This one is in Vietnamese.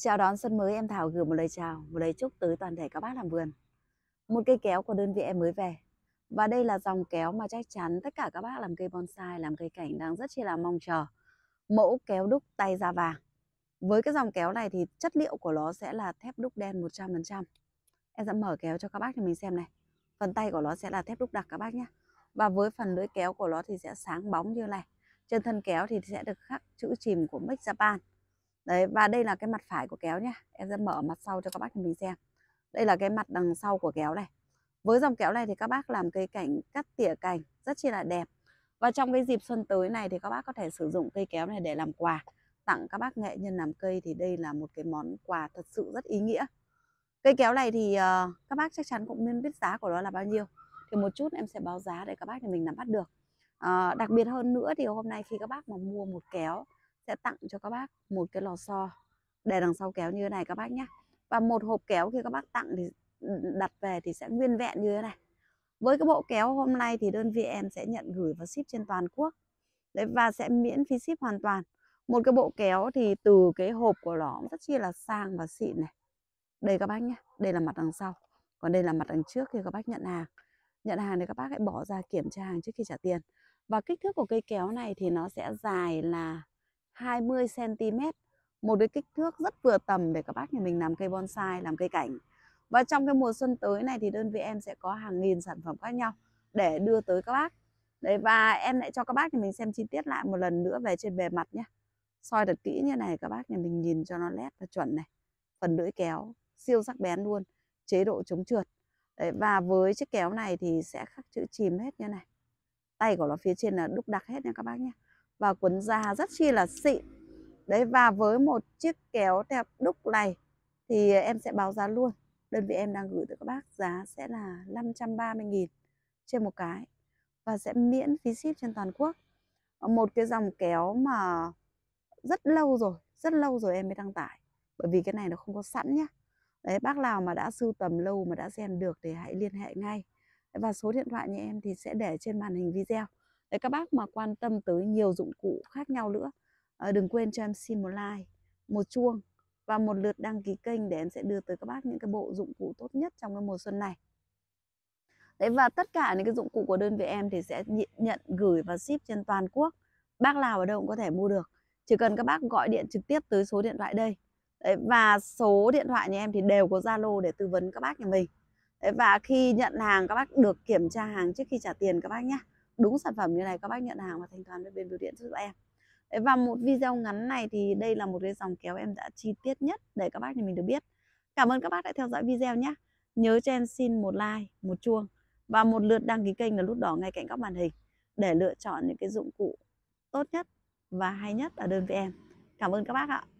Chào đón xuân mới em Thảo gửi một lời chào, một lời chúc tới toàn thể các bác làm vườn. Một cây kéo của đơn vị em mới về. Và đây là dòng kéo mà chắc chắn tất cả các bác làm cây bonsai, làm cây cảnh đang rất chi là mong chờ. Mẫu kéo đúc tay da vàng. Với cái dòng kéo này thì chất liệu của nó sẽ là thép đúc đen 100%. Em sẽ mở kéo cho các bác cho mình xem này. Phần tay của nó sẽ là thép đúc đặc các bác nhé. Và với phần lưỡi kéo của nó thì sẽ sáng bóng như này. Trên thân kéo thì sẽ được khắc chữ chìm của Make Japan đấy và đây là cái mặt phải của kéo nhé em sẽ mở mặt sau cho các bác mình xem đây là cái mặt đằng sau của kéo này với dòng kéo này thì các bác làm cây cảnh cắt tỉa cành rất chi là đẹp và trong cái dịp xuân tới này thì các bác có thể sử dụng cây kéo này để làm quà tặng các bác nghệ nhân làm cây thì đây là một cái món quà thật sự rất ý nghĩa cây kéo này thì uh, các bác chắc chắn cũng nên biết giá của nó là bao nhiêu thì một chút em sẽ báo giá để các bác thì mình nắm bắt được uh, đặc biệt hơn nữa thì hôm nay khi các bác mà mua một kéo sẽ tặng cho các bác một cái lò xo để đằng sau kéo như thế này các bác nhé và một hộp kéo khi các bác tặng thì đặt về thì sẽ nguyên vẹn như thế này với cái bộ kéo hôm nay thì đơn vị em sẽ nhận gửi và ship trên toàn quốc đấy và sẽ miễn phí ship hoàn toàn một cái bộ kéo thì từ cái hộp của nó rất chi là sang và xịn này đây các bác nhé đây là mặt đằng sau còn đây là mặt đằng trước khi các bác nhận hàng nhận hàng thì các bác hãy bỏ ra kiểm tra hàng trước khi trả tiền và kích thước của cây kéo này thì nó sẽ dài là 20 cm một cái kích thước rất vừa tầm để các bác nhà mình làm cây bonsai làm cây cảnh và trong cái mùa xuân tới này thì đơn vị em sẽ có hàng nghìn sản phẩm khác nhau để đưa tới các bác đấy và em lại cho các bác nhà mình xem chi tiết lại một lần nữa về trên bề mặt nhé soi thật kỹ như này các bác nhà mình nhìn cho nó nét và chuẩn này phần lưỡi kéo siêu sắc bén luôn chế độ chống trượt Đấy, và với chiếc kéo này thì sẽ khắc chữ chìm hết như này tay của nó phía trên là đúc đặc hết nha các bác nhé và cuốn da rất chi là xịn đấy và với một chiếc kéo tẹp đúc này thì em sẽ báo giá luôn đơn vị em đang gửi tới các bác giá sẽ là 530.000 trên một cái và sẽ miễn phí ship trên toàn quốc ờ, một cái dòng kéo mà rất lâu rồi rất lâu rồi em mới đăng tải bởi vì cái này nó không có sẵn nhá đấy bác nào mà đã sưu tầm lâu mà đã xem được thì hãy liên hệ ngay và số điện thoại nhà em thì sẽ để trên màn hình video Đấy các bác mà quan tâm tới nhiều dụng cụ khác nhau nữa ờ, Đừng quên cho em xin một like, một chuông và một lượt đăng ký kênh để em sẽ đưa tới các bác những cái bộ dụng cụ tốt nhất trong cái mùa xuân này Đấy và tất cả những cái dụng cụ của đơn vị em thì sẽ nhận gửi và ship trên toàn quốc Bác nào ở đâu cũng có thể mua được Chỉ cần các bác gọi điện trực tiếp tới số điện thoại đây Đấy, và số điện thoại nhà em thì đều có Zalo để tư vấn các bác nhà mình Đấy, và khi nhận hàng các bác được kiểm tra hàng trước khi trả tiền các bác nhé đúng sản phẩm như này các bác nhận hàng và thanh toán với bên bưu điện giúp em và một video ngắn này thì đây là một cái dòng kéo em đã chi tiết nhất để các bác nhà mình được biết cảm ơn các bác đã theo dõi video nhé nhớ cho em xin một like một chuông và một lượt đăng ký kênh là lúc đỏ ngay cạnh góc màn hình để lựa chọn những cái dụng cụ tốt nhất và hay nhất ở đơn vị em cảm ơn các bác ạ